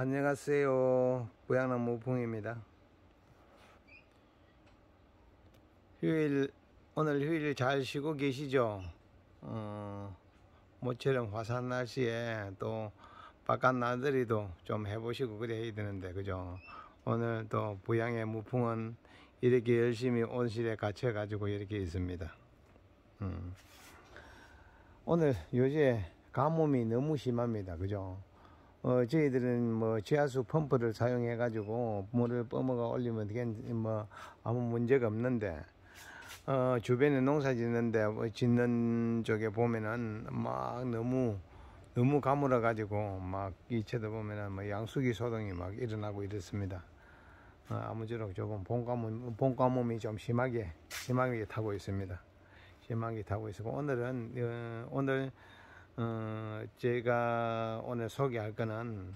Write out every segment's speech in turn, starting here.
안녕하세요 보양나무 봉입니다 휴일 오늘 휴일 잘 쉬고 계시죠 어, 모처럼 화산 날씨에 또 바깥 나들이도 좀 해보시고 그래야 되는데 그죠 오늘 또 보양의 무풍은 이렇게 열심히 온실에 갇혀 가지고 이렇게 있습니다 음. 오늘 요새 가뭄이 너무 심합니다 그죠 어, 저희들은 뭐 지하수 펌프를 사용해 가지고 물을 뿜어가 올리면 되겠, 뭐 아무 문제가 없는데, 어, 주변에 농사 짓는데, 뭐 짓는 쪽에 보면은 막 너무, 너무 가물어 가지고 막 이채도 보면은 뭐 양수기 소동이 막 일어나고 이렇습니다. 어, 아무쪼록 조금 봄가뭄, 봄가뭄이 좀 심하게, 심하게 타고 있습니다. 심하게 타고 있고, 오늘은, 어, 오늘 어, 제가 오늘 소개할 거는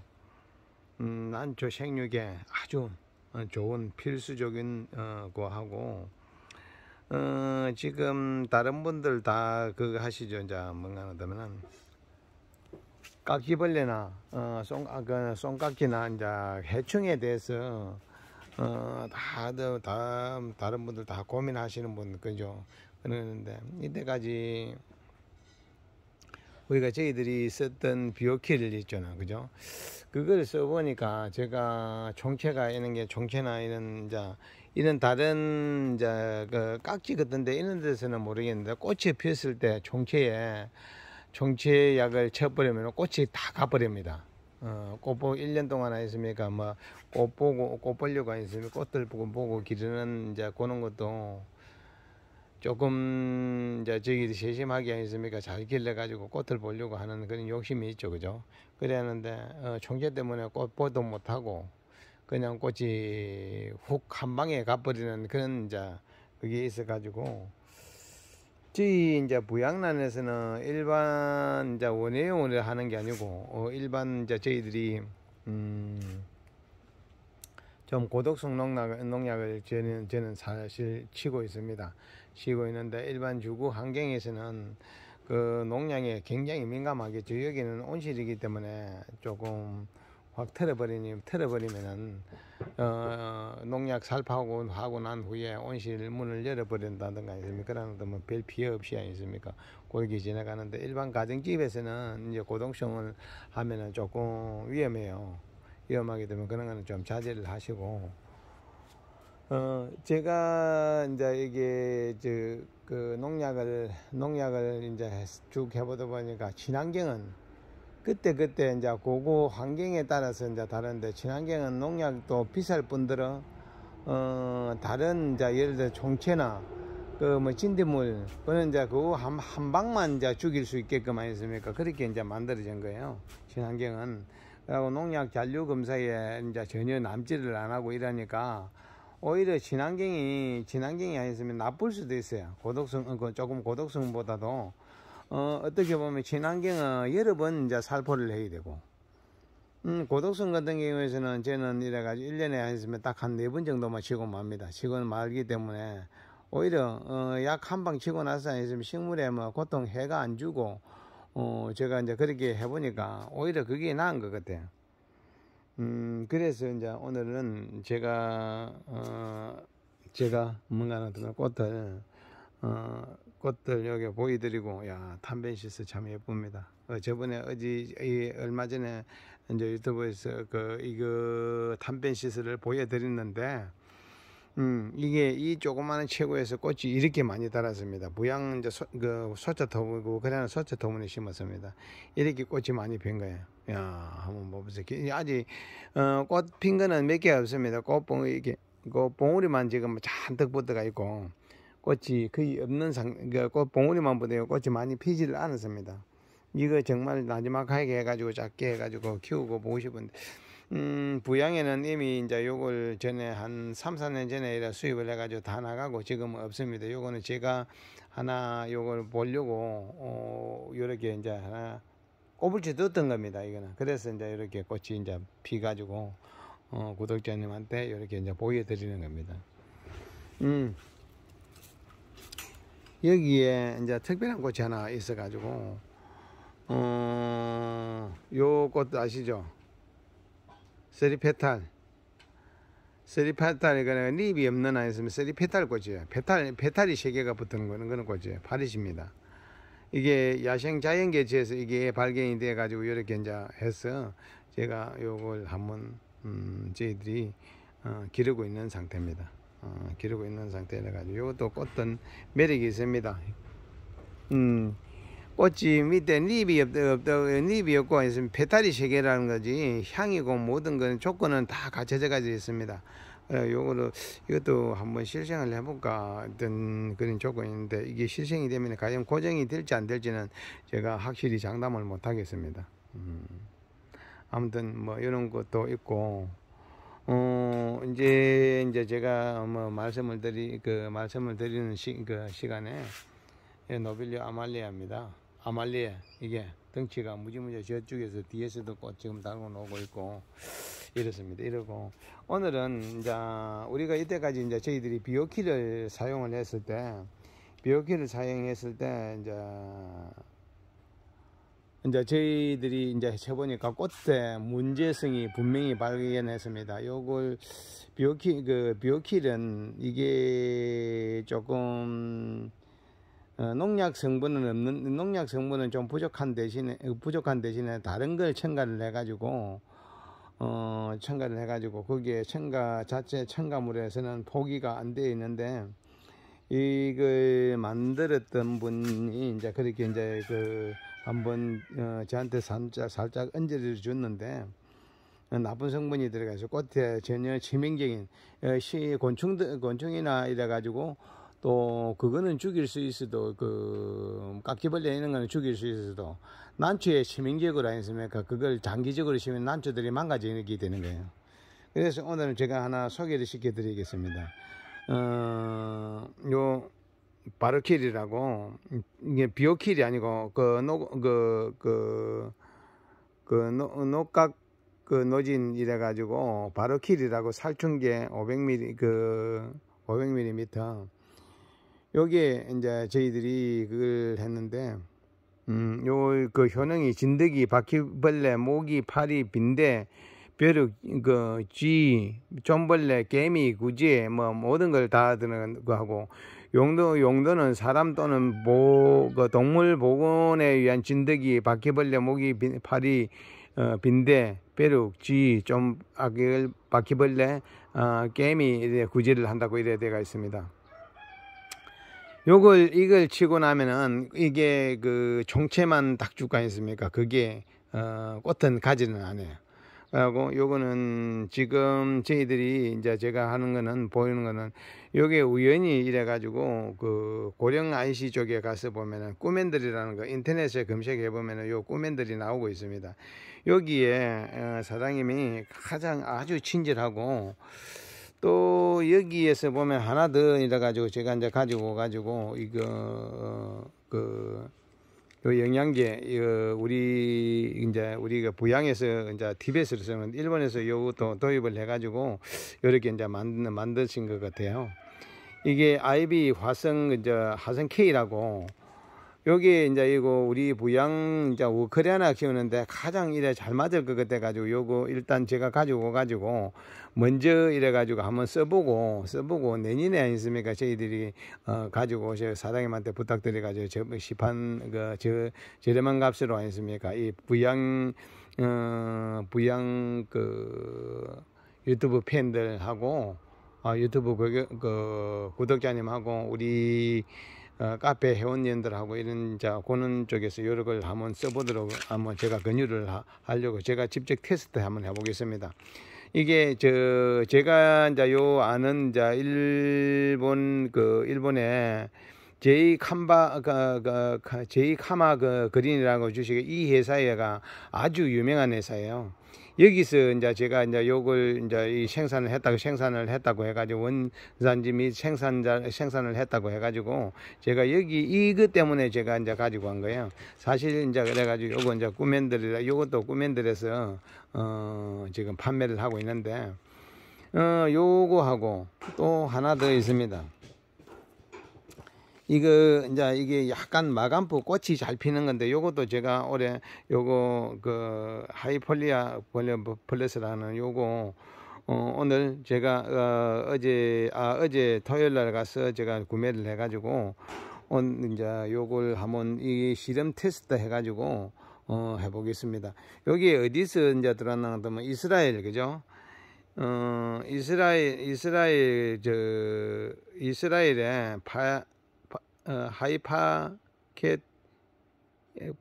음, 난초 생육에 아주 어, 좋은 필수적인 어, 거하고 어, 지금 다른 분들 다 그거 하시죠. 이제 뭔가 하다면은 깍지벌레나 어, 송, 아, 그, 송깍지나 이제 해충에 대해서 어, 다들 다 다른 분들 다 고민하시는 분 그죠. 그러는데 이때까지 네 우리가 저희들이 썼던 비오킬 있잖아 그죠 그걸 써보니까 제가 종채가 있는 게 종채나 이런 자 이런 다른 자그 깍지 같은 데 이런 데서는 모르겠는데 꽃이 피었을 때 종채에 종채약을 쳐버리면 꽃이 다 가버립니다 어, 꽃보고 1년 동안 안 있으니까 뭐 꽃보고 꽃벌려고 있으면 꽃들 보고 보고 기르는 이제 그런 것도 조금 이제 저기들 세심하게 했습니까? 잘 길러가지고 꽃을 보려고 하는 그런 욕심이 있죠, 그죠? 그랬는데 어, 총재 때문에 꽃 보도 못하고 그냥 꽃이 훅한 방에 가버리는 그런 이제 그게 있어가지고 저희 이제 부양란에서는 일반 이제 원예용으로 하는 게 아니고 어, 일반 이제 저희들이 음. 좀 고독성 농약, 농약을 저는, 저는 사실 치고 있습니다. 쉬고 있는데 일반 주구 환경에서는 그 농량에 굉장히 민감하게 저여기는 온실이기 때문에 조금 확틀어버리면틀어버리면은 어, 농약 살파하고 하고 난 후에 온실 문을 열어버린다든가 있습니까 그런 것도 뭐별 피해 없이 아니습니까? 고르기 지나가는데 일반 가정집에서는 이제 고동성을 하면은 조금 위험해요. 위험하게 되면 그런 거는 좀 자제를 하시고 어, 제가 이제 이게 저그 농약을 농약을 이제 쭉 해보다 보니까 친환경은 그때 그때 이제 고고 환경에 따라서 이제 다른데 친환경은 농약도 비쌀 뿐더러 어 다른 이제 예를 들어 총체나그 뭐 진딧물 그는 이제 그거 한, 한 방만 이제 죽일 수 있게끔 아니습니까 그렇게 이제 만들어진 거예요 친환경은 그리고 농약 잔류 검사에 이제 전혀 남지를 안 하고 이러니까 오히려 친환경이 친환경이 아니었으면 나쁠 수도 있어요. 고독성 어, 그 조금 고독성보다도 어, 어떻게 보면 친환경은 여러 번 이제 살포를 해야 되고 음, 고독성 같은 경우에는 저는 이래가지고 1년에 했으면 딱 한 네 번 정도만 치고 맙니다. 치고는 말기 때문에 오히려 어, 약한 방 치고 나서 아니면 식물에 뭐 보통 해가 안 주고 어, 제가 이제 그렇게 해보니까 오히려 그게 나은 것 같아요. 음, 그래서 이제 오늘은 제가, 어, 제가 뭔가 나 하나 꽃들 어, 꽃들 여기 보여드리고, 야, 탄벤시스 참 예쁩니다. 어, 저번에 어제 이, 얼마 전에 이제 유튜브에서 그, 이거 탄벤시스를 보여드렸는데, 음, 이게 이 조그마한 체구에서 꽃이 이렇게 많이 달았습니다. 부양 이제 소, 그 소자 터무고 그래는 소자 토무니 심었습니다. 이렇게 꽃이 많이 핀 거예요. 야, 한번 봐보세요. 아직 어, 꽃 핀 거는 몇 개 없습니다. 꽃봉 이게 그 봉우리만 지금 잔뜩 붙어가 있고 꽃이 거의 없는 상, 그꽃 봉우리만 보어요 꽃이 많이 피지를 않았습니다. 이거 정말 마지막하게 해가지고 작게 해가지고 키우고 보고 싶은데, 음, 부양에는 이미 이제 요걸 전에 한 3, 4년 전에 이래 수입을 해가지고 다 나가고 지금 은 없습니다. 요거는 제가 하나 요걸 보려고, 어, 요렇게 이제 하나 꼬불치 뜯던 겁니다. 이거는. 그래서 이제 이렇게 꽃이 이제 피가지고, 어, 구독자님한테 이렇게 이제 보여드리는 겁니다. 음. 여기에 이제 특별한 꽃이 하나 있어가지고, 어, 요 꽃도 아시죠? 쓰리페탈쓰리페탈이 그냥 립이 없는 아이였으면 세리페탈 꽃이에요. 페탈, 페탈이 세 개가 붙은 거는 그런 꽃이에요. 파리십니다. 이게 야생 자연계체에서 이게 발견이 돼 가지고 이렇게 이제 해서 제가 요걸 한번 음 저희들이 어 기르고 있는 상태입니다 어 기르고 있는 상태라 가지고 요것도 꽃은 매력이 있습니다 음 꽃이 밑에 잎이 없다, 없다 잎이 없고 있으면 페탈이 세개라는 거지 향이고 모든 건 조건은 다 갖춰져 가지고 있습니다 예, 요거는 이것도 한번 실생을 해볼까 어떤 그런 조건인데 이게 실생이 되면 과연 고정이 될지 안 될지는 제가 확실히 장담을 못 하겠습니다. 음. 아무튼 뭐 이런 것도 있고 어 이제 이제 제가 뭐 말씀을 드리 그 말씀을 드리는 시, 그 시간에 예, 노빌리아 아말리아입니다. 아말리아 이게 덩치가 무지무지 저쪽에서 뒤에서도 꽃 지금 달고 오고 있고 이렇습니다. 이러고 오늘은 이제 우리가 이때까지 이제 저희들이 비오키를 사용을 했을 때 비오키를 사용했을 때 이제 이제 저희들이 이제 해보니까 꽃의 문제성이 분명히 발견했습니다. 요걸 비오키 그 비오킬은 이게 조금 어, 농약 성분은 없는 농약 성분은 좀 부족한 대신에 부족한 대신에 다른 걸 첨가를 해가지고 어, 첨가를 해가지고 거기에 첨가 자체 첨가물에서는 포기가 안 되어 있는데 이걸 만들었던 분이 이제 그렇게 이제 그 한번 어, 저한테 살짝 살짝 언제를 줬는데 어, 나쁜 성분이 들어가서 꽃에 전혀 치명적인 어, 시 곤충 곤충이나 이래 가지고 또 그거는 죽일 수 있어도 그 깍지벌레 이런 거는 죽일 수 있어도 난초에시민기억을로 했습니까? 그걸 장기적으로 시민 난초들이 망가지게 되는 거예요. 그래서 오늘은 제가 하나 소개를 시켜드리겠습니다. 어, 요, 바르킬이라고, 이게 비오킬이 아니고, 그, 노, 그, 그, 그, 노, 녹각, 그, 노진 이래가지고, 바르킬이라고 살충제 500ml, 그, 500mm. 여기에 이제 저희들이 그걸 했는데, 음, 요, 그 효능이 진드기, 바퀴벌레, 모기, 파리, 빈대, 벼룩, 그, 쥐, 좀벌레, 개미, 구지, 뭐, 모든 걸 다 드는 거하고, 용도, 용도는 사람 또는 보, 그 동물 보건에 의한 진드기, 바퀴벌레, 모기, 빈, 파리, 어, 빈대, 벼룩, 쥐, 좀, 아기, 바퀴벌레, 어, 개미, 구제를 한다고 이래 돼가 있습니다. 요걸 이걸 치고 나면은 이게 그종체만닭죽가 있습니까? 그게 어, 꽃은 가지는 않아요. 그 하고 요거는 지금 저희들이 이제 제가 하는 거는 보이는 거는 요게 우연히 이래 가지고 그 고령 IC 쪽에 가서 보면은 꾸맨들이라는 거 인터넷에 검색해 보면은 요 꾸맨들이 나오고 있습니다. 여기에 어, 사장님이 가장 아주 친절하고 또 여기에서 보면 하나 더 이래 가지고 제가 이제 가지고 가지고 이거 어, 그 영양제 이거 어, 우리 이제 우리가 부양에서 이제 티벳으로 쓰면 일본에서 요것도 도입을 해 가지고 이렇게 이제 만드신 것 같아요. 이게 아이비 화성 이제 화성 K라고 여기 이제 이거 우리 부양 이제 우크라이나 키우는데 가장 이래 잘 맞을 것 같아 가지고 요거 일단 제가 가지고 가지고 먼저 이래 가지고 한번 써보고 써보고 내년에 아니습니까 저희들이 어 가지고 저셔 사장님한테 부탁드려 가지고 저 시판 그저 저렴한 값으로 아니습니까 이 부양 어 부양 그 유튜브 팬들하고 어, 유튜브 그, 그 구독자님하고 우리 어, 카페 회원님들하고 이런 자 고는 쪽에서 여러 걸 한번 써보도록 한번 제가 권유를 하, 려고 제가 직접 테스트 한번 해보겠습니다. 이게 저 제가 이제 요 아는 자 일본 그 일본에 제이 카마 그, 그, 그 제이 카마 그 그린이라고 주식이 이 회사가 아주 유명한 회사예요. 여기서 이제 제가 이제 요걸 이제 이 생산을 했다고 생산을 했다고 해가지고 원산지 및 생산자 생산을 했다고 해가지고 제가 여기 이것 때문에 제가 이제 가지고 간 거예요. 사실 이제 그래가지고 요거 이제 꾸면들이라 요것도 꾸면들에서 어 지금 판매를 하고 있는데 어 요거하고 또 하나 더 있습니다. 이거 이제 이게 약간 마감부 꽃이 잘 피는 건데 요것도 제가 올해 요거 그 하이폴리아 플레스라는 요거 어, 오늘 제가 어, 어제 아, 어제 토요일 날 가서 제가 구매를 해 가지고 온 이제 요걸 한번 이 실험 테스트 해 가지고 어, 해보겠습니다. 여기 어디서 이제 들어왔나 하면 이스라엘, 그죠? 어, 이스라엘, 이스라엘, 저, 이스라엘에 파, 어, 하이파켓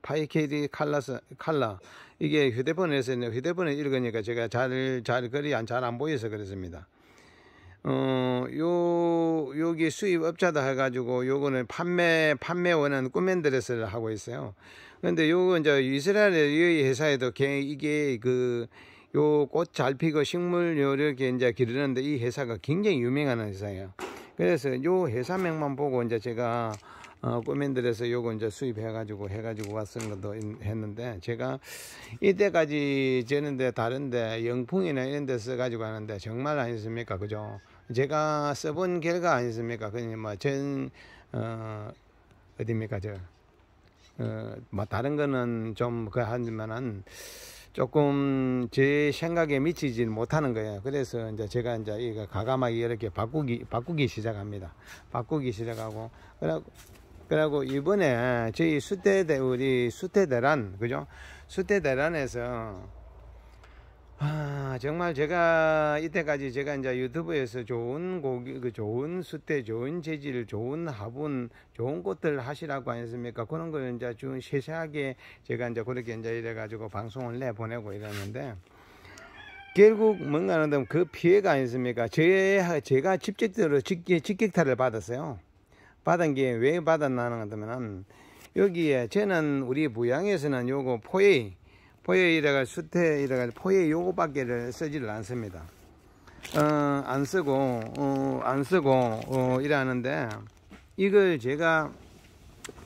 파이케이디 칼라스 칼라 이게 휴대폰에서 휴대폰에 읽으니까 제가 잘잘 글이 안잘 안 보여서 그렇습니다 어요 여기 수입 업자다 해가지고 요거는 판매 판매원은 꾸맨드레스를 하고 있어요. 근데 요거 이제 이스라엘의 회사에도 이게 그 요꽃잘 피고 식물 요렇게 이제 기르는데 이 회사가 굉장히 유명한 회사예요. 그래서 요 회사명만 보고 이제 제가 어, 꼬맨들에서 요거 이제 수입해가지고 해가지고 왔은 것도 했는데 제가 이때까지 쟀는데 다른데 영풍이나 이런 데 써가지고 하는데 정말 아니습니까 그죠? 제가 써본 결과 아니습니까? 그냥 뭐전 어, 어딥니까 저? 어, 뭐 다른 거는 좀그 하지만은 조금 제 생각에 미치지 못하는 거예요. 그래서 이제 제가 이제 이거 가감하게 이렇게 바꾸기 바꾸기 시작합니다. 바꾸기 시작하고 그러고 그러고 이번에 저희 수태대 우리 수태대란 그죠? 수태대란에서 아, 정말 제가 이때까지 제가 이제 유튜브에서 좋은 고기, 그 좋은 수태, 좋은 재질, 좋은 화분, 좋은 꽃들 하시라고 하니습니까 그런 걸 이제 좀 세세하게 제가 이제 그렇게 이제 이래가지고 방송을 내보내고 이랬는데, 결국 뭔가 는면그 피해가 아니습니까? 제, 제가 직접적으로 직격, 직격타를 받았어요. 받은 게 왜 받았나 하는 거면, 은 여기에 저는 우리 부양에서는 요거 포에 이 포에 이래가 수태 이래가 포에 요거밖에를 쓰지를 않습니다. 어, 안 쓰고 어, 안 쓰고 어, 이러는데 이걸 제가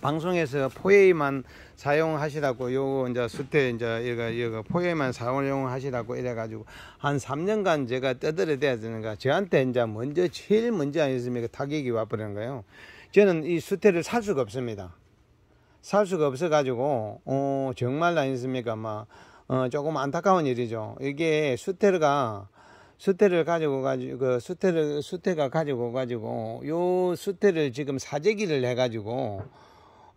방송에서 포에이만 사용하시라고 요거 이제 수태 이제 이거 이거 포에이만 사용하시라고 이래가지고 한 3년간 제가 떠들어 대야 되는가 저한테 이제 먼저 제일 먼저 아니었습니까 타격이 와버리는 거예요. 저는 이 수태를 살 수가 없습니다. 살 수가 없어가지고 어, 정말 아니습니까? 막 어, 조금 안타까운 일이죠. 이게 수테르가 수태를 가지고 가지고 그 수태를 수태가 가지고 가지고 요 수태를 지금 사재기를 해가지고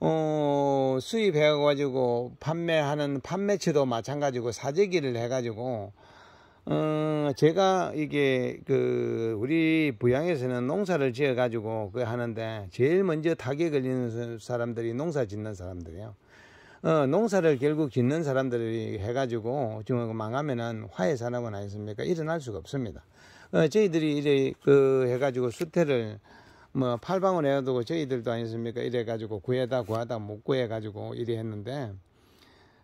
어 수입해가지고 판매하는 판매처도 마찬가지고 사재기를 해가지고 어, 제가 이게 그 우리 부양에서는 농사를 지어 가지고 그 하는데 제일 먼저 타격에 걸리는 사람들이 농사 짓는 사람들이에요. 어, 농사를 결국 짓는 사람들이 해가지고 지금 망하면은 화해 산업은 아니습니까? 일어날 수가 없습니다. 어, 저희들이 이래 그 해가지고 수태를 뭐 팔방울 해두고 저희들도 아니습니까? 이래가지고 구해다 구하다 못 구해가지고 이래 했는데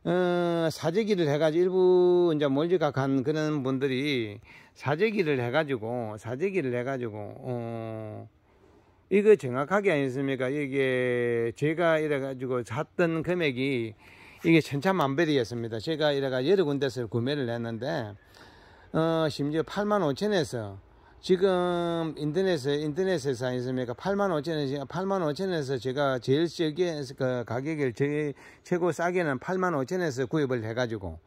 어, 사재기를 해가지고 일부 이제 몰지각한 그런 분들이 사재기를 해가지고 사재기를 해가지고 어, 이거 정확하게 아니습니까? 이게 제가 이래가지고 샀던 금액이 이게 천차만별이었습니다. 제가 이래가 여러 군데서 구매를 했는데 어, 심지어 8만 5천에서 지금 인터넷에 인터넷 세상에서 내가 8만 5천원 8만 5천원에서 제가 제일 저게 그 가격을 제일 최고 싸게는 8만 5천원에서 구입을 해가지고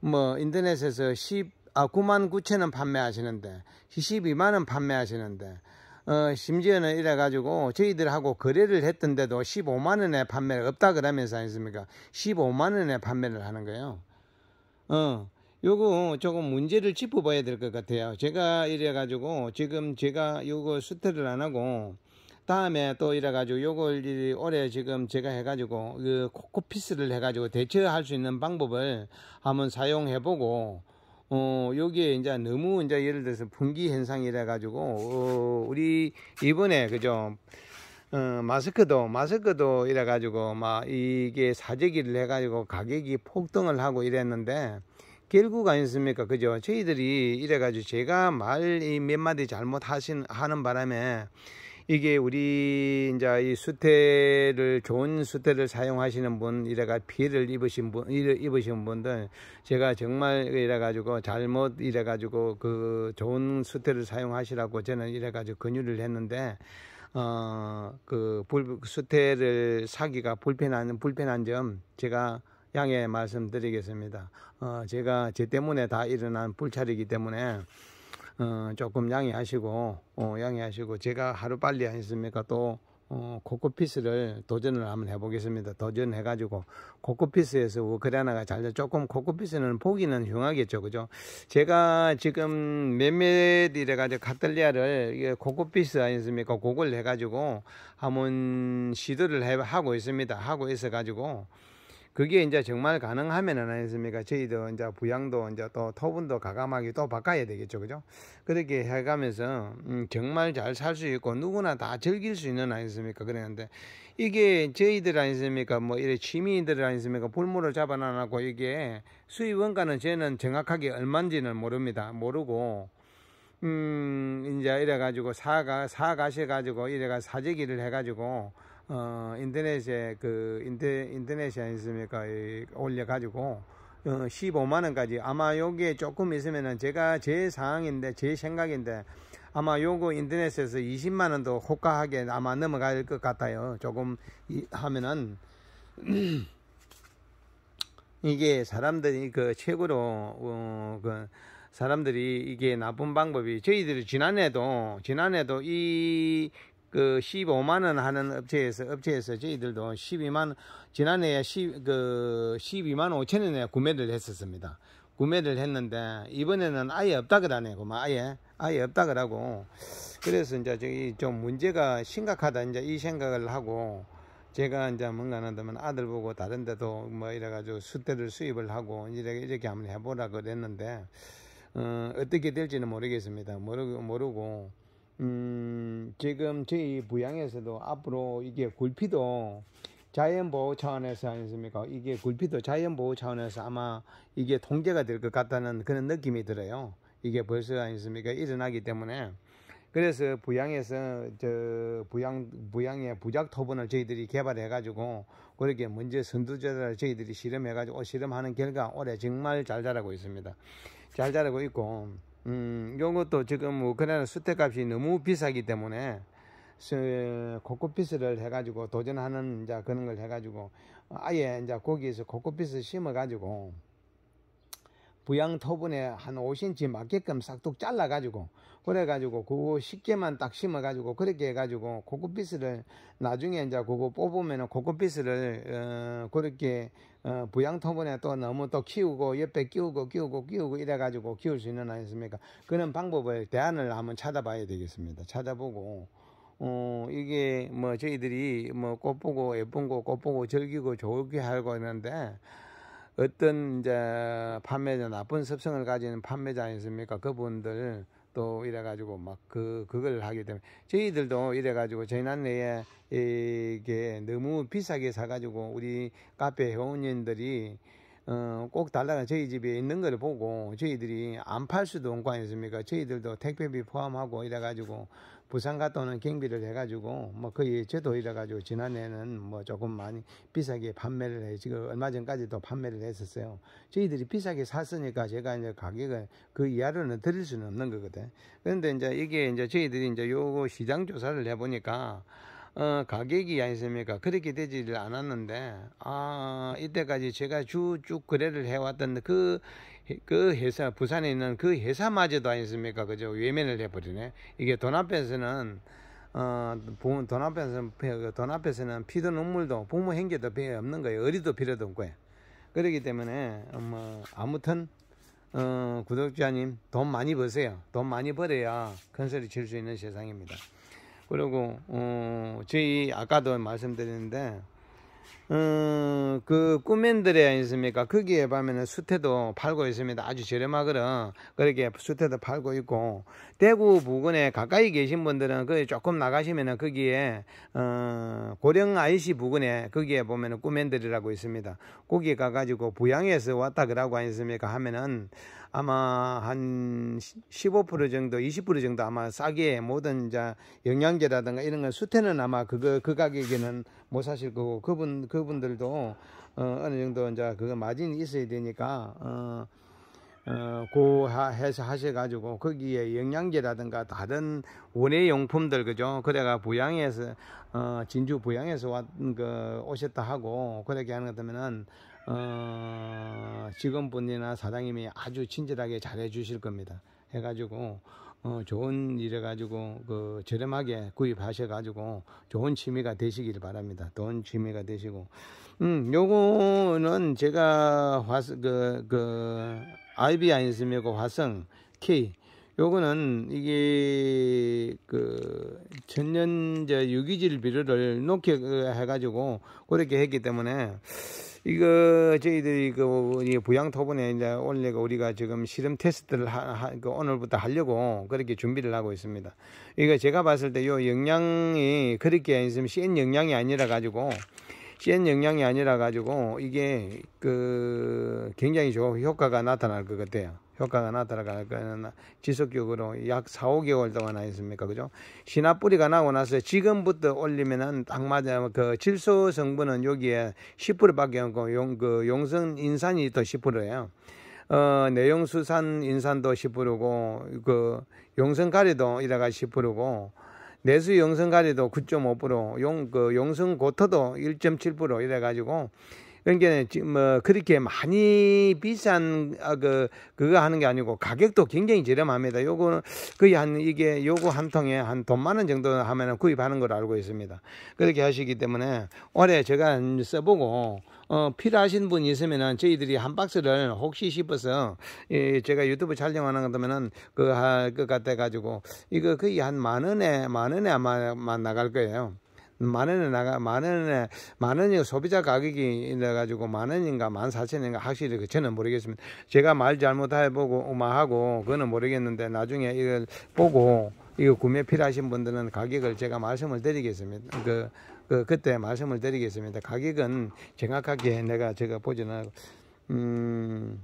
뭐 인터넷에서 10, 아 9만 9천원 판매하시는데 12만원 판매하시는데 어, 심지어는 이래가지고 저희들하고 거래를 했던데도 15만원에 판매를 없다 그러면서 아니습니까? 15만원에 판매를 하는 거예요. 어. 요거 조금 문제를 짚어봐야 될 것 같아요. 제가 이래가지고 지금 제가 요거 수트를안 하고 다음에 또 이래가지고 요걸 올해 지금 제가 해가지고 그 코코피스를 해가지고 대처할 수 있는 방법을 한번 사용해보고 어, 여기에 이제 너무 이제 예를 들어서 분기 현상이라 가지고, 어, 우리 이번에 그죠. 어, 마스크도, 마스크도 이래 가지고, 막 이게 사재기를 해가지고 가격이 폭등을 하고 이랬는데, 결국 아니습니까? 었 그죠? 저희들이 이래가지고 제가 말 이 몇 마디 잘못하신, 하는 바람에 이게 우리 이제 이 수태를 좋은 수태를 사용하시는 분 이래가 피해를 입으신 분 입으신 분들 제가 정말 이래 가지고 잘못 이래 가지고 그 좋은 수태를 사용하시라고 저는 이래 가지고 권유를 했는데 어그 불, 수태를 사기가 불편한 불편한 점 제가 양해 말씀드리겠습니다. 어, 제가 제 때문에 다 일어난 불찰이기 때문에 어, 조금 양해하시고 어, 양해하시고 제가 하루 빨리 하 했습니까? 또 어, 코코피스를 도전을 한번 해보겠습니다. 도전해가지고 코코피스에서 우크라이나가 잘돼 조금 코코피스는 보기는 흉하겠죠, 그죠? 제가 지금 몇몇 이래가지고 카틀리아를 코코피스 아니습니까? 그걸 해가지고 한번 시도를 해, 하고 있습니다. 하고 있어가지고 그게 이제 정말 가능하면은 아니습니까? 겠 저희도 이제 부양도 이제 또 토분도 가감하게 또 바꿔야 되겠죠. 그죠? 그렇게 해가면서, 음, 정말 잘 살 수 있고 누구나 다 즐길 수 있는 아니습니까? 겠 그랬는데 이게 저희들 아니습니까? 겠뭐 이래 취미인들 아니습니까? 겠 볼모를 잡아놔놓고 이게 수입원가는 저는 정확하게 얼마인지는 모릅니다. 모르고, 음, 이제 이래가지고 사가, 사가셔가지고 이래가 사재기를 해가지고 어, 인도네시아 그 인데 인도네시아 있습니까? 올려 가지고 어, 15만 원까지 아마 요게 조금 있으면은 제가 제 상황인데 제 생각인데 아마 요거 인터넷에서 20만 원도 호가하게 아마 넘어갈 것 같아요. 조금 이, 하면은 이게 사람들이 그 책으로 어, 그 사람들이 이게 나쁜 방법이 저희들이 지난해도 지난해도 이그 15만원 하는 업체에서, 업체에서 저희들도 12만, 지난해에 10, 그 12만 5천원에 구매를 했었습니다. 구매를 했는데, 이번에는 아예 없다 그러네요. 아예, 아예 없다 그러고. 그래서 이제 저기 좀 문제가 심각하다. 이제 이 생각을 하고, 제가 이제 뭔가 한다면 아들 보고 다른 데도 뭐 이래가지고 수대를 수입을 하고 이렇게, 이렇게 한번 해보라 그랬는데, 어, 어떻게 될지는 모르겠습니다. 모르고, 모르고, 음, 지금 저희 부양에서도 앞으로 이게 굴피도 자연보호 차원에서 아니습니까? 이게 굴피도 자연보호 차원에서 아마 이게 통제가 될 것 같다는 그런 느낌이 들어요. 이게 벌써 아니습니까? 일어나기 때문에. 그래서 부양에서 저 부양 부양의 부작 토분을 저희들이 개발해 가지고 그렇게 먼저 선두제를 저희들이 실험해 가지고 실험하는 결과 올해 정말 잘 자라고 있습니다. 잘 자라고 있고 음, 요것도 지금 우크라이나 뭐 수태값이 너무 비싸기 때문에 코코피스를 해가지고 도전하는 자 그런 걸 해가지고 아예 이제 거기에서 코코피스 심어가지고 부양 토분에 한 5cm 맞게끔 싹둑 잘라가지고 그래가지고 그거 쉽게만 딱 심어가지고 그렇게 해가지고 고급비스를 나중에 이제 그거 뽑으면은 고급비스를 어, 그렇게 어, 부양 토분에 또 너무 또 키우고 옆에 끼우고 끼우고 끼우고 이래가지고 키울 수 있는 아니겠습니까? 그런 방법을 대안을 한번 찾아봐야 되겠습니다. 찾아보고 어, 이게 뭐 저희들이 뭐 꽃 보고 예쁜 거 꽃 보고 즐기고 좋게 하고 있는데 어떤 이제 판매자 나쁜 습성을 가지는 판매자 있습니까 그분들 또 이래가지고 막 그 그걸 하게 되면 저희들도 이래가지고 저희 난내에 이게 너무 비싸게 사가지고 우리 카페 회원님들이 어, 꼭달라가 저희 집에 있는 걸 보고 저희들이 안 팔 수도 없고 아니습니까? 저희들도 택배비 포함하고 이래가지고 부산 갔다 오는 경비를 해가지고 뭐 거의 제도이래 가지고 지난해는 뭐 조금 많이 비싸게 판매를 해 지금 얼마 전까지도 판매를 했었어요. 저희들이 비싸게 샀으니까 제가 이제 가격을 그 이하로는 드릴 수는 없는 거거든. 그런데 이제 이게 이제 저희들이 이제 요거 시장 조사를 해보니까 어, 가격이 아니습니까? 그렇게 되지를 않았는데, 아, 이때까지 제가 주쭉 거래를 해왔던 그그 회사 부산에 있는 그 회사마저도 아니습니까 그죠 외면을 해버리네 이게 돈 앞에서는 어돈 앞에서는 그 돈 앞에서는 피도 눈물도 부모 행계도 배에 없는 거예요 어리도 필요도 없고 그렇기 때문에 어, 뭐 아무튼 어, 구독자님 돈 많이 버세요 돈 많이 벌어야 건설이 칠수 있는 세상입니다 그리고 어, 저희 아까도 말씀드렸는데 어, 그꿈맨들에있습니까 거기에 보면은 수태도 팔고 있습니다. 아주 저렴하거든. 그렇게 수태도 팔고 있고 대구 부근에 가까이 계신 분들은 그 조금 나가시면은 거기에 어, 고령 아이씨 부근에 거기에 보면은 꿈맨들이라고 있습니다. 거기에 가가지고 부양해서 왔다 그러고 아니습니까? 하면은 아마 한 15% 정도, 20% 정도 아마 싸게 모든 자 영양제라든가 이런 거 수태는 아마 그거 그 가격에는 못 사실 거고 그분 그분들도 어, 어느 정도 이제 그거 마진이 있어야 되니까 어. 어, 고해서 하셔가지고 거기에 영양제라든가 다른 원예 용품들 그죠? 그래가 부양해서 어, 진주 부양해서 왔, 그, 오셨다 하고 그렇게 하는 것 되면은 어, 직원분이나 사장님이 아주 친절하게 잘해 주실 겁니다. 해가지고 어, 좋은 일해 가지고 그 저렴하게 구입하셔 가지고 좋은 취미가 되시길 바랍니다. 좋은 취미가 되시고 음 요거는 제가 화성 그, 그 아이비 아인스미고 그 화성 K 요거는 이게 그천연저 유기질 비료를 녹여 해 가지고 그렇게 했기 때문에 이거 저희들이 그 부양 토분에 이제 원래 그 우리가 지금 실험 테스트를 하, 하, 그 오늘부터 하려고 그렇게 준비를 하고 있습니다. 이거 제가 봤을 때 요 영양이 그렇게 지금 CN 영양이 아니라 가지고 CN 영양이 아니라 가지고 이게 그 굉장히 좋은 효과가 나타날 것 같아요. 효과가 나타날 거는 지속적으로 약 4, 5개월 동안 아니습니까? 그죠? 씨나 뿌리가 나고 나서 지금부터 올리면은 딱 맞아요. 그 질소 성분은 여기에 10%밖에 없고 용, 그 용성 인산이 더 10%예요. 어, 내용수산 인산도 10%고 그 용성가리도 이래가 10%고 내수 용성가리도 9.5%, 용, 그 용성고터도 1.7% 이래가지고 그러니까 지금 뭐 그렇게 많이 비싼 아, 그 그거 하는 게 아니고 가격도 굉장히 저렴합니다. 요거는 거의 한 이게 요거 한 통에 한 돈 만 원 정도 하면은 구입하는 걸 알고 있습니다. 그렇게 하시기 때문에 올해 제가 써보고 어, 필요하신 분 있으면은 저희들이 한 박스를 혹시 싶어서 예, 제가 유튜브 촬영하는 거다면은그할것 같아 가지고 이거 거의 한 만 원에 만 원에 아마 만 나갈 거예요. 만 원에 나가 만 원에 만 원이 소비자 가격이 돼 가지고 만 원인가 만 사천인가 확실히 그 저는 모르겠습니다. 제가 말 잘못해 보고 오마하고 그거는 모르겠는데 나중에 이걸 보고 이거 구매 필요하신 분들은 가격을 제가 말씀을 드리겠습니다. 그, 그 그때 말씀을 드리겠습니다. 가격은 정확하게 내가 제가 보지는 음.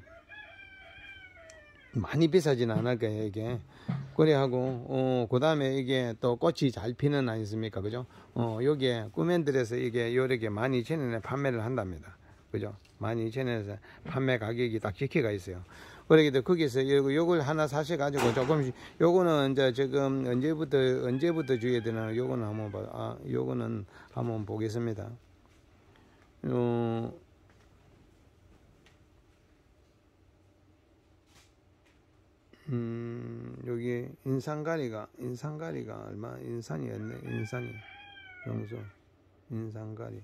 많이 비싸진 않을 거예요 이게 그래하고 어, 그 다음에 이게 또 꽃이 잘 피는 아니습니까 그죠 어 여기에 꾸멘들에서 이게 요렇게 2 0 0 0원에 판매를 한답니다 그죠 2 0 0 0원에서 판매 가격이 딱 지키가 있어요 그러기도 거기서 요, 요걸 하나 사셔 가지고 조금씩 요거는 이제 지금 언제부터 언제부터 줘야 되나 요거는 한번 봐 아, 요거는 한번 보겠습니다 어, 인상가리가 인상가리가 얼마 인상이었네인상이 용서 인상가리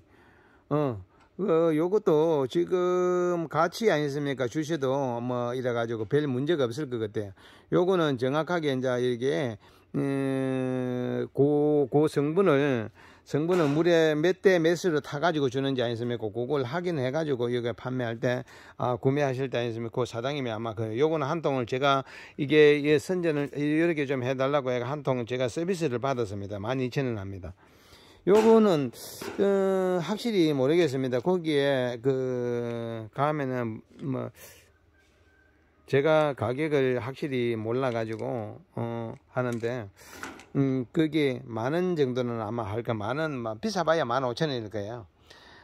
어 그, 요것도 지금 같이 아니습니까? 주셔도뭐 이래가지고 별 문제가 없을 것 같아요. 요거는 정확하게 이제 이게, 음, 고, 고 성분을 성분을 물에 몇 대 몇으로 타가지고 주는지 아니습니까? 그걸 확인해가지고 여기 판매할 때, 아, 구매하실 때 아니습니까? 그 사장님이 아마 그, 요거는 한 통을 제가 이게 예, 선전을 이렇게 좀 해달라고 해가 한통 제가 서비스를 받았습니다. 만 이천 원 합니다. 요거는, 어, 확실히 모르겠습니다. 거기에 그, 가면은 뭐, 제가 가격을 확실히 몰라가지고, 어, 하는데, 음, 그게 많은 정도는 아마 할까, 많은 원, 비싸봐야 만 오천 원일 거예요.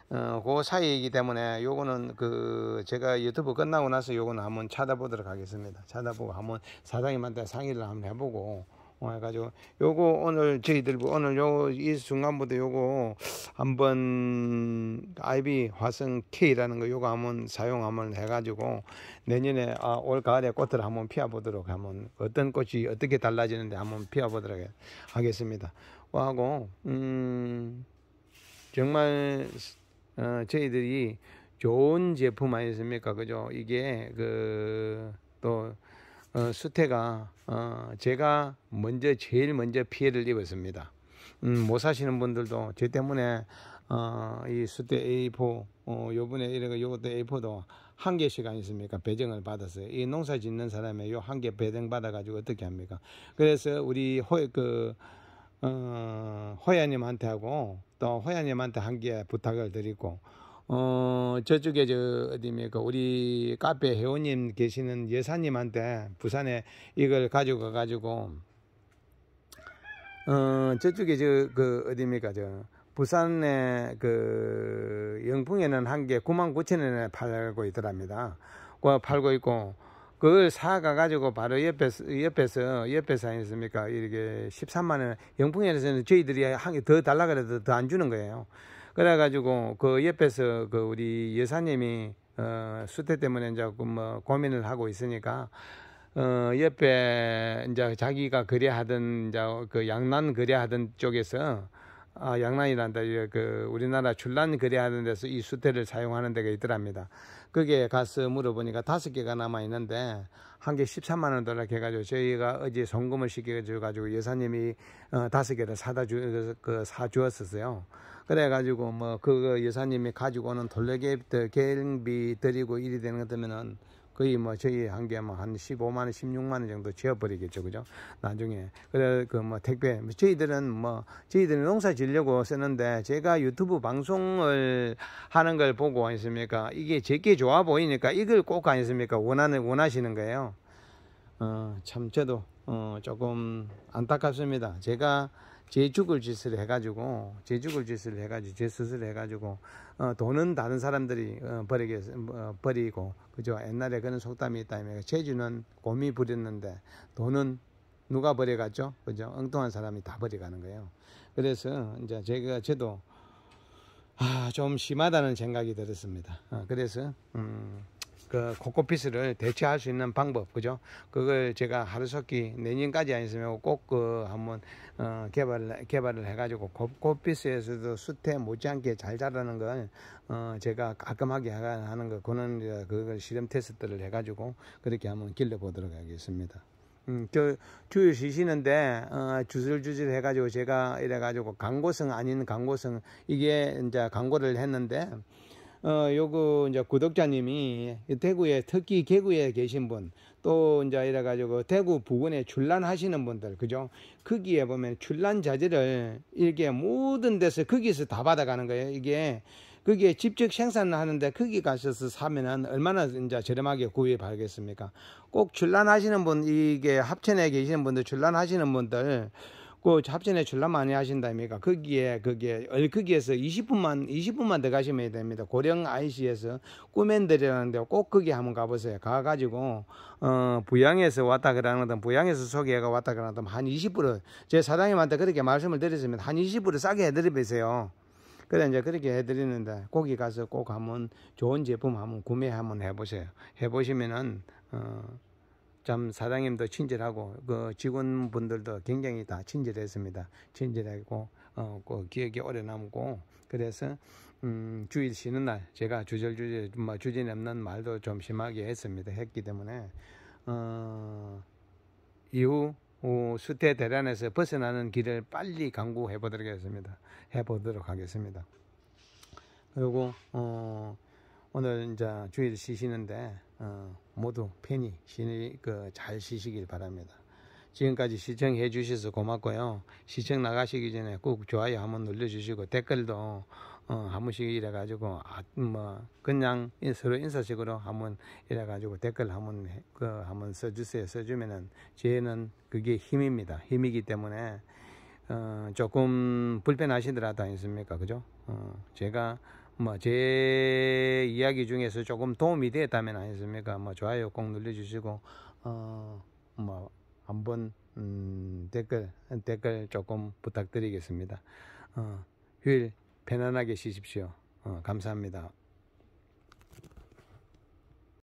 어, 그 사이이기 때문에 요거는 그 제가 유튜브 끝나고 나서 요거는 한번 찾아보도록 하겠습니다. 찾아보고 한번 사장님한테 상의를 한번 해보고 어, 해가지고 요거 오늘 저희들 뭐 오늘 요이 순간부터 요거 한번 IB 화성 K라는 거 요거 한번 사용 한번 해가지고 내년에 아, 올 가을에 꽃을 한번 피워보도록 한번 어떤 꽃이 어떻게 달라지는데 한번 피워보도록 하겠습니다. 하고 음 정말 어, 저희들이 좋은 제품 아니었습니까? 그죠? 이게 그 또 어, 수태가 어, 제가 먼저 제일 먼저 피해를 입었습니다. 음, 못 사시는 분들도 제 때문에 어, 이 수대 A4 어, 요번에 이런 거 요것도 A4도 한 개씩 아니습니까? 배정을 받았어요. 이 농사 짓는 사람이 요한 개 배정 받아가지고 어떻게 합니까? 그래서 우리 호, 그, 어, 호야님한테 하고 또 호야님한테 한 개 부탁을 드리고 어, 저쪽에 저, 어디입니까? 뭐 그 우리 카페 회원님 계시는 여사님한테 부산에 이걸 가지고가가지고 어, 저쪽에 저, 그, 어디입니까? 저, 부산에 그, 영풍에는 한 개 9만 9천 원에 팔고 있더랍니다. 그 팔고 있고, 그걸 사가가지고 바로 옆에서, 옆에서, 옆에서 아니습니까? 이렇게 13만 원, 영풍에서는 저희들이 한 개 더 달라 그래도 더 안 주는 거예요. 그래가지고 그 옆에서 그 우리 여사님이 어, 수태 때문에 자꾸 그 뭐 고민을 하고 있으니까 어, 옆에 이제 자기가 거래하던 이제 그 양난 거래하던 쪽에서 아, 양란이란다. 그 우리나라 출란 거래하는 데서 이 수태를 사용하는 데가 있더랍니다. 거기에 가서 물어보니까 다섯 개가 남아 있는데 한 개 13만 원달라 해가지고 저희가 어제 송금을 시켜가지고 여사님이 어, 다섯 개를 사다 주, 그, 사주었었어요. 그래가지고 뭐 그 여사님이 가지고 오는 돌려개비, 개인비 드리고 일이 되는 것 되면은 거의 뭐 저희 한개뭐한 15만원, 16만원 정도 지어버리겠죠. 그죠? 나중에. 그래, 그 뭐 택배. 뭐 저희들은 뭐, 저희들은 농사 지려고 쓰는데 제가 유튜브 방송을 하는 걸 보고 아습니까 이게 제게 좋아 보이니까 이걸 꼭 아니습니까? 원하는, 원하시는 거예요. 어, 참 저도, 어, 조금 안타깝습니다. 제가 제 죽을 짓을 해가지고, 제 죽을 짓을 해가지고, 제 스스로 해가지고, 어, 돈은 다른 사람들이 어, 버리게, 어, 버리고 그죠 옛날에 그런 속담이 있다며 재주는 곰이 부렸는데 돈은 누가 버려갔죠 그죠 엉뚱한 사람이 다 버려가는 거예요 그래서 이제 제가 저도 아, 좀 심하다는 생각이 들었습니다 그래서 음. 그 코코피스를 대체할 수 있는 방법 그죠 그걸 제가 하루속히 내년까지 아니으면 꼭 그 한번 어, 개발 개발을 해가지고 코코피스에서도 숲에 못지않게 잘 자라는 걸 어, 제가 깔끔하게 하는 거 그는 그걸 실험 테스트를 해가지고 그렇게 한번 길러보도록 하겠습니다. 음, 저, 주일 쉬시는데, 어, 주술주술 해가지고 제가 이래가지고 광고성 아닌 광고성, 이게 이제 광고를 했는데, 어, 요거 이제 구독자님이 대구에 특히 개구에 계신 분, 또 이제 이래 가지고 대구 부근에 출란하시는 분들, 그죠? 거기에 보면 출란 자재를 이렇게 모든 데서 거기서 다 받아가는 거예요. 이게 거기에 직접 생산하는데 거기 가셔서 사면은 얼마나 이제 저렴하게 구입하겠습니까? 꼭 출란하시는 분, 이게 합천에 계시는 분들, 출란하시는 분들. 그 합전에 출납 많이 하신다니까 거기에 거기에 얼 거기에서 20분만 20분만 더 가시면 됩니다. 고령 IC에서 꾸맨들이라는데 꼭 거기 한번 가보세요. 가가지고 어 부양에서 왔다 그러는든 부양에서 소개가 왔다 그러는든 한 20%제 사장님한테 그렇게 말씀을 드렸습니다. 한 20% 싸게 해드리세요. 그래 이제 그렇게 해드리는데 거기 가서 꼭 한번 좋은 제품 한번 구매 한번 해보세요. 해보시면은 어. 참 사장님도 친절하고 그 직원분들도 굉장히 다 친절했습니다. 친절하고 어, 그 기억이 오래 남고 그래서 음, 주일 쉬는 날 제가 주절주절 뭐 주제 없는 말도 좀 심하게 했습니다. 했기 때문에 어, 이후 오, 어, 수태 대란에서 벗어나는 길을 빨리 강구해 보도록 하겠습니다. 해 보도록 하겠습니다. 그리고 어, 오늘 이제 주일 쉬시는데 어, 모두 편히 그, 잘 쉬시길 바랍니다. 지금까지 시청해 주셔서 고맙고요. 시청 나가시기 전에 꼭 좋아요 한번 눌러주시고 댓글도 어, 한 번씩 이래가지고 아, 뭐 그냥 서로 인사식으로 한번 이래가지고 댓글 한번 그 한번 써주세요. 써주면은 저희는 그게 힘입니다. 힘이기 때문에 어, 조금 불편하시더라도 아니십니까 그죠? 어, 제가 뭐제 이야기 중에서 조금 도움이 되었다면 아니겠습니까? 뭐 좋아요 꼭 눌러주시고 어 뭐 한번 음, 댓글 댓글 조금 부탁드리겠습니다. 어, 휴일 편안하게 쉬십시오. 어, 감사합니다.